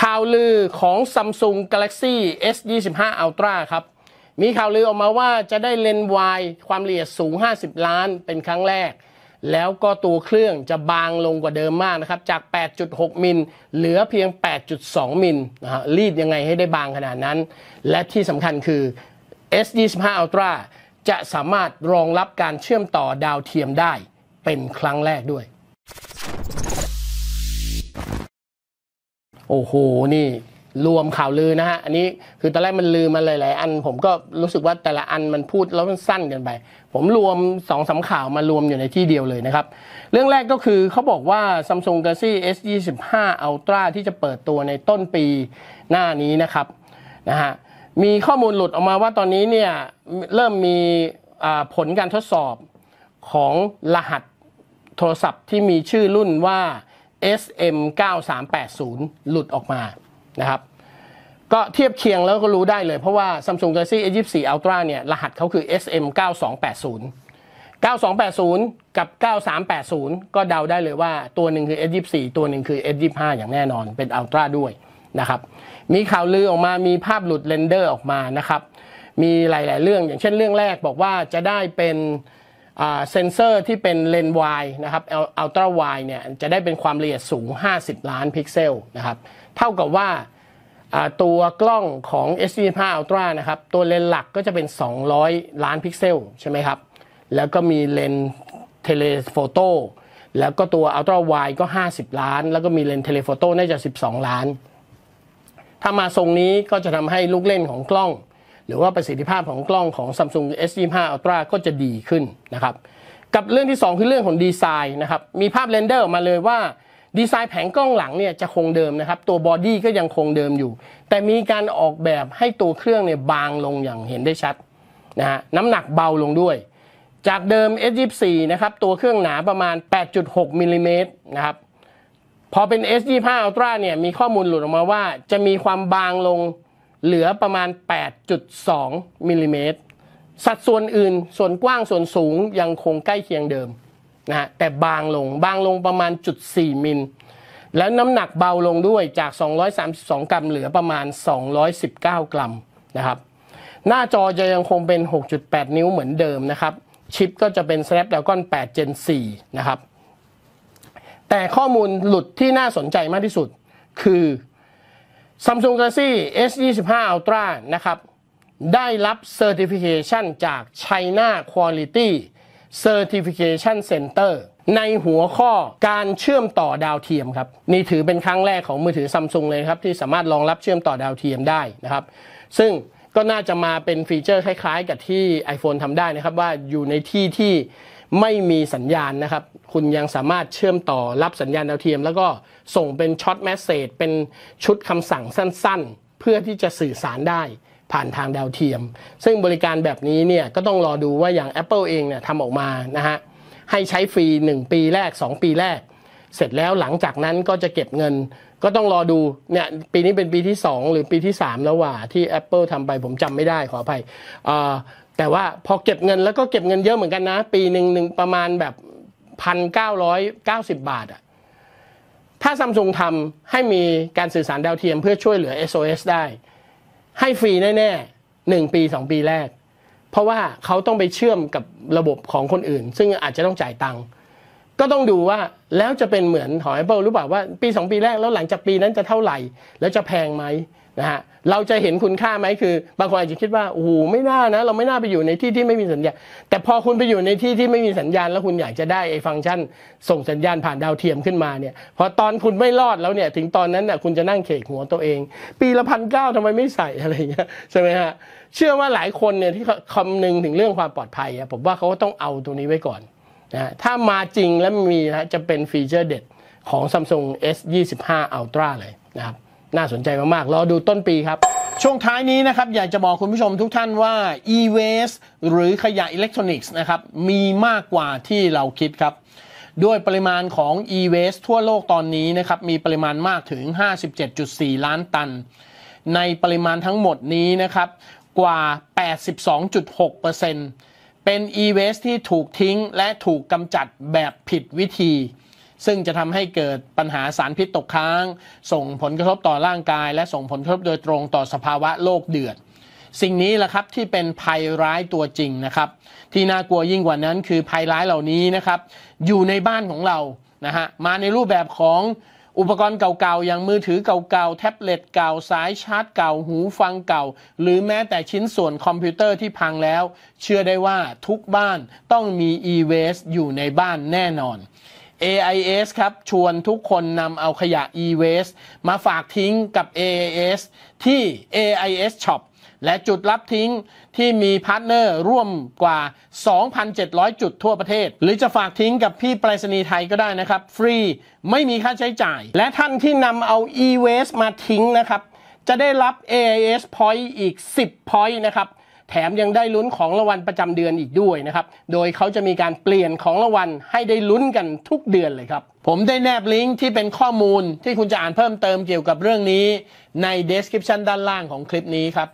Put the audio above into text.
ข่าวลือของ Samsung Galaxy S25 Ultra ครับ มีข่าวลือออกมาว่าจะได้เลนส์วายความละเอียดสูง 50 ล้านเป็นครั้งแรก แล้วก็ตัวเครื่องจะบางลงกว่าเดิมมากนะครับ จาก 8.6 มิลเหลือเพียง 8.2 มิลนะฮะรีดยังไงให้ได้บางขนาดนั้น และที่สำคัญคือ S25 Ultra จะสามารถรองรับการเชื่อมต่อดาวเทียมได้เป็นครั้งแรกด้วยโอ้โห นี่ รวมข่าวลือนะฮะ อันนี้ คือตอนแรกมันลือมาหลายๆอันผมก็รู้สึกว่าแต่ละอันมันพูดแล้วมันสั้นกันไป ผมรวมสองสาข่าวมารวมอยู่ในที่เดียวเลยนะครับ เรื่องแรกก็คือเขาบอกว่า Samsung Galaxy S 2 5 Ultra ที่จะเปิดตัวในต้นปีหน้านี้นะครับนะฮะมีข้อมูลหลุดออกมาว่าตอนนี้เนี่ย เริ่มมีผลการทดสอบของรหัสโทรศัพท์ที่มีชื่อรุ่นว่า SM9380 หลุดออกมานะครับก็เทียบเคียงแล้วก็รู้ได้เลยเพราะว่า Samsung Galaxy s 2 4 Ultra เนี่ยรหัสเขาคือ SM9280 9280 กับ 9380 ก็เดาได้เลยว่าตัวหนึ่งคือ S24 ตัวหนึ่งคือ S25 อย่างแน่นอนเป็น Ultra ด้วยนะครับมีข่าวลือออกมา มีภาพหลุดเรนเดอร์ออกมานะครับมีหลายๆ เรื่องอย่างเช่นเรื่องแรกบอกว่าจะได้เป็นเซนเซอร์ที่เป็นเลนส์วายนะครับอัลตร้าวายเนี่ยจะได้เป็นความละเอียดสูง 50 ล้านพิกเซลนะครับเท่ากับว่าตัวกล้องของ S25 Ultra นะครับตัวเลนส์หลักก็จะเป็น 200 ล้านพิกเซลใช่ไหมครับแล้วก็มีเลนส์เทเลโฟโต้แล้วก็ตัวอัลตร้าวายก็ 50 ล้าน แล้วก็มีเลนส์เทเลโฟโต้น่าจะ 12 ล้าน ถ้ามาทรงนี้ก็จะทำให้ลูกเล่นของกล้องหรือว่าประสิทธิภาพของกล้องของ Samsung S25 Ultra ก็จะดีขึ้นนะครับกับเรื่องที่ 2 คือเรื่องของดีไซน์นะครับมีภาพเรนเดอร์ออกมาเลยว่าดีไซน์แผงกล้องหลังเนี่ยจะคงเดิมนะครับตัวบอดี้ก็ยังคงเดิมอยู่ แต่มีการออกแบบให้ตัวเครื่องเนี่ยบางลงอย่างเห็นได้ชัดนะฮะน้ำหนักเบาลงด้วย จากเดิม S24 นะครับตัวเครื่องหนาประมาณ 8.6มิลลิเมตรนะครับพอเป็น S25 Ultra เนี่ยมีข้อมูลหลุดออกมาว่าจะมีความบางลงเหลือประมาณ 8.2 มิลลิเมตร สัดส่วนอื่น ส่วนกว้างส่วนสูง ยังคงใกล้เคียงเดิมนะฮะ แต่บางลง บางลงประมาณจุด4มิล แล้วน้ำหนักเบาลงด้วย จาก 232 กรัมเหลือประมาณ 219 กรัม นะครับ หน้าจอจะยังคงเป็น 6.8 นิ้วเหมือนเดิมนะครับ ชิปก็จะเป็น Snapdragon 8 Gen 4 นะครับ แต่ข้อมูลหลุดที่น่าสนใจมากที่สุด คือ Samsung Galaxy S25 Ultra นะครับได้รับเซอร์ติฟิเคชันจาก China Quality Certification Center ในหัวข้อการเชื่อมต่อดาวเทียมครับนี่ถือเป็นครั้งแรกของมือถือซัมซุงเลยครับที่สามารถรองรับเชื่อมต่อดาวเทียมได้นะครับซึ่งก็น่าจะมาเป็นฟีเจอร์คล้ายๆกับที่ iPhone ทำได้นะครับ ว่าอยู่ในที่ที่ไม่มีสัญญาณนะครับ คุณยังสามารถเชื่อมต่อรับสัญญาณดาวเทียมแล้วก็ส่งเป็นช็อตแมสเซจเป็นชุดคำสั่งสั้นๆ เพื่อที่จะสื่อสารได้ผ่านทางดาวเทียม ซึ่งบริการแบบนี้เนี่ยก็ต้องรอดูว่าอย่าง Apple เองเนี่ยทำออกมานะฮะให้ใช้ฟรี 1 ปีแรก 2 ปีแรกเสร็จแล้วหลังจากนั้นก็จะเก็บเงินก็ต้องรอดูเนี่ยปีนี้เป็นปีที่ 2 หรือปีที่ 3 แล้วว่าที่ Apple ทำไปผมจำไม่ได้ขออภัยแต่ว่าพอเก็บเงินแล้วก็เก็บเงินเยอะเหมือนกันนะ ปีหนึ่งหนึ่งประมาณแบบพันเก้าร้อยเก้าสิบบาทอะถ้าซัมซุงทำให้มีการสื่อสารดาวเทียมเพื่อช่วยเหลือ SOS ได้ ให้ฟรีแน่ๆหนึ่งปีสองปีแรก เพราะว่าเขาต้องไปเชื่อมกับระบบของคนอื่น ซึ่งอาจจะต้องจ่ายตังค์ก็ต้องดูว่าแล้วจะเป็นเหมือนหอยเปิลหรือเปล่าว่าปี 2 ปีแรกแล้วหลังจากปีนั้นจะเท่าไหร่แล้วจะแพงไหมนะฮะเราจะเห็นคุณค่าไหมคือ บางคนอาจจะคิดว่าโอ้โหไม่น่านะเราไม่น่าไปอยู่ในที่ที่ไม่มีสัญญาณ แต่พอคุณไปอยู่ในที่ที่ไม่มีสัญญาณ แล้วคุณอยากจะได้ไอ้ฟังก์ชัน ส่งสัญญาณผ่านดาวเทียมขึ้นมาเนี่ยพอตอนคุณไม่รอดแล้วเนี่ยถึงตอนนั้นน่ะคุณจะนั่งเขกหัวตัวเองปีละพันเก้าทำไมไม่ใส่อะไรเงี้ยใช่ไหมฮะเชื่อว่าหลายคนเนี่ยที่คำนึงถึงเรื่องความปลอดภัยผมว่าเขาก็ต้องเอาตรงนี้ไว้ก่อนนะถ้ามาจริงแล้วมีนะจะเป็นฟีเจอร์เด็ด ของ Samsung S25 Ultra เลยนะครับน่าสนใจมากๆรอดูต้นปีครับ ช่วงท้ายนี้นะครับอยากจะบอกคุณผู้ชมทุกท่านว่า e-waste หรือขยะอิเล็กทรอนิกส์นะครับมีมากกว่าที่เราคิดครับด้วยปริมาณของ e-waste ทั่วโลกตอนนี้นะครับมีปริมาณมากถึง 57.4 ล้านตัน ในปริมาณทั้งหมดนี้นะครับกว่า 82.6%เเป็น e-waste ที่ถูกทิ้ง และถูกกำจัดแบบผิดวิธี ซึ่งจะทำให้เกิดปัญหาสารพิษตกค้าง ส่งผลกระทบต่อร่างกาย และส่งผลกระทบโดยตรงต่อสภาวะโลกเดือด สิ่งนี้แหละครับ ที่เป็นภัยร้ายตัวจริงนะครับที่น่ากลัวยิ่งกว่านั้นคือภัยร้ายเหล่านี้นะครับอยู่ในบ้านของเรานะฮะมาในรูปแบบของอุปกรณ์เก่าๆ อย่างมือถือเก่าๆ แท็บเล็ตเก่า สายชาร์จเก่า หูฟังเก่า หรือแม้แต่ชิ้นส่วนคอมพิวเตอร์ที่พังแล้ว เชื่อได้ว่าทุกบ้านต้องมี e-waste อยู่ในบ้านแน่นอน AIS ครับ ชวนทุกคนนำเอาขยะ e-waste มาฝากทิ้งกับ AIS ที่ AIS Shop และจุดรับทิ้งที่มีพาร์ทเนอร์ร่วมกว่า 2,700 จุดทั่วประเทศ หรือจะฝากทิ้งกับพี่ไปรษณีย์ไทยก็ได้นะครับ ฟรี ไม่มีค่าใช้จ่าย และท่านที่นำเอา e-waste มาทิ้งนะครับ จะได้รับ AIS point อีก 10 point นะครับ แถมยังได้ลุ้นของรางวัลประจำเดือนอีกด้วยนะครับ โดยเขาจะมีการเปลี่ยนของรางวัลให้ได้ลุ้นกันทุกเดือนเลยครับผมได้แนบลิงก์ที่เป็นข้อมูลที่คุณจะอ่านเพิ่มเติมเกี่ยวกับเรื่องนี้ใน description ด้านล่างของคลิปนี้ครับ